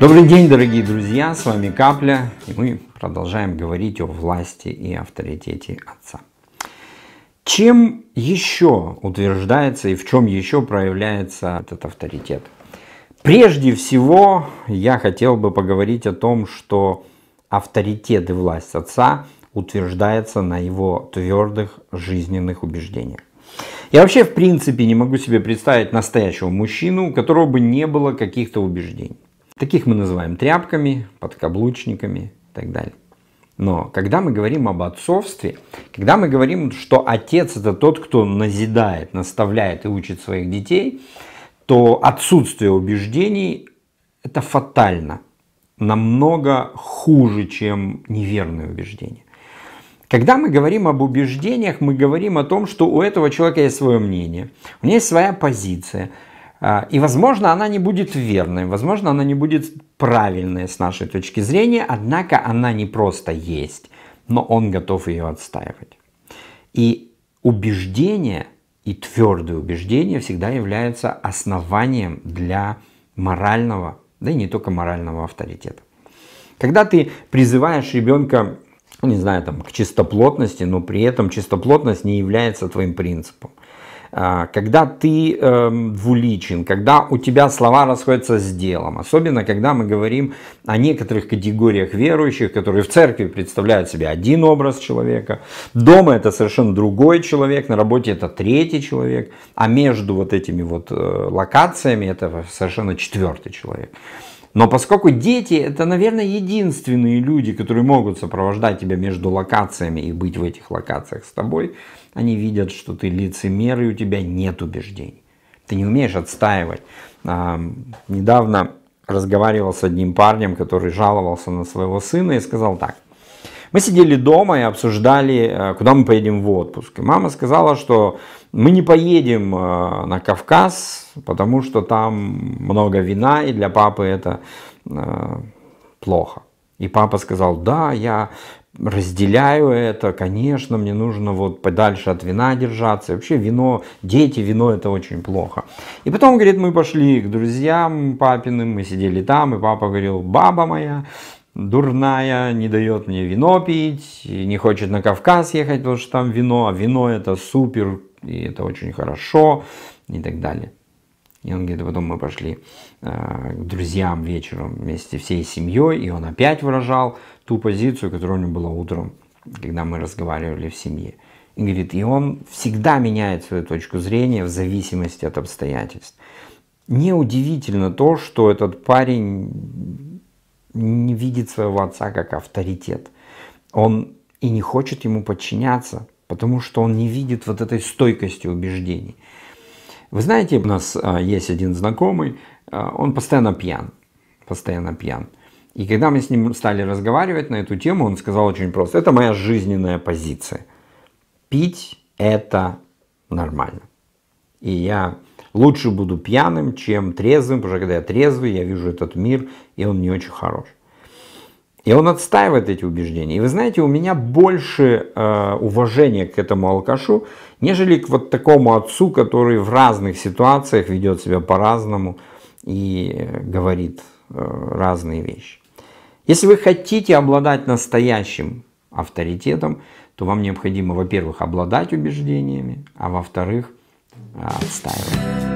Добрый день, дорогие друзья, с вами Капля, и мы продолжаем говорить о власти и авторитете Отца. Чем еще утверждается и в чем еще проявляется этот авторитет? Прежде всего, я хотел бы поговорить о том, что авторитет и власть Отца утверждается на его твердых жизненных убеждениях. Я вообще, в принципе, не могу себе представить настоящего мужчину, у которого бы не было каких-то убеждений. Таких мы называем тряпками, подкаблучниками и так далее. Но когда мы говорим об отцовстве, когда мы говорим, что отец это тот, кто назидает, наставляет и учит своих детей, то отсутствие убеждений это фатально, намного хуже, чем неверные убеждения. Когда мы говорим об убеждениях, мы говорим о том, что у этого человека есть свое мнение, у него есть своя позиция – а, и, возможно, она не будет верной, возможно, она не будет правильной с нашей точки зрения, однако она не просто есть, но он готов ее отстаивать. И убеждение и твердое убеждение всегда являются основанием для морального, да и не только морального авторитета. Когда ты призываешь ребенка, не знаю, там, к чистоплотности, но при этом чистоплотность не является твоим принципом – а, когда ты эм, двуличен, когда у тебя слова расходятся с делом, особенно когда мы говорим о некоторых категориях верующих, которые в церкви представляют себе один образ человека, дома это совершенно другой человек, на работе это третий человек, а между вот этими вот э, локациями это совершенно четвертый человек. Но поскольку дети это, наверное, единственные люди, которые могут сопровождать тебя между локациями и быть в этих локациях с тобой, они видят, что ты лицемер и у тебя нет убеждений. Ты не умеешь отстаивать. А, недавно разговаривал с одним парнем, который жаловался на своего сына и сказал так. Мы сидели дома и обсуждали, э, куда мы поедем в отпуск. И мама сказала, что мы не поедем э, на Кавказ, потому что там много вина, и для папы это э, плохо. И папа сказал, да, я разделяю это, конечно, мне нужно вот подальше от вина держаться. вообще вино, дети, вино это очень плохо. И потом, говорит, мы пошли к друзьям папиным, мы сидели там, и папа говорил, баба моя, дурная, не дает мне вино пить, не хочет на Кавказ ехать, потому что там вино, а вино это супер, и это очень хорошо, и так далее. И он где-то потом мы пошли э, к друзьям вечером вместе всей семьей, и он опять выражал ту позицию, которая у него была утром, когда мы разговаривали в семье. И говорит, и он всегда меняет свою точку зрения в зависимости от обстоятельств. Неудивительно то, что этот парень не видит своего отца как авторитет. Он и не хочет ему подчиняться, потому что он не видит вот этой стойкости убеждений. Вы знаете, у нас а, есть один знакомый, а, он постоянно пьян, постоянно пьян. И когда мы с ним стали разговаривать на эту тему, он сказал очень просто, это моя жизненная позиция. Пить это нормально. И я Лучше буду пьяным, чем трезвым, потому что когда я трезвый, я вижу этот мир, и он не очень хорош. И он отстаивает эти убеждения. И вы знаете, у меня больше э, уважения к этому алкашу, нежели к вот такому отцу, который в разных ситуациях ведет себя по-разному и говорит э, разные вещи. Если вы хотите обладать настоящим авторитетом, то вам необходимо, во-первых, обладать убеждениями, а во-вторых, Art style.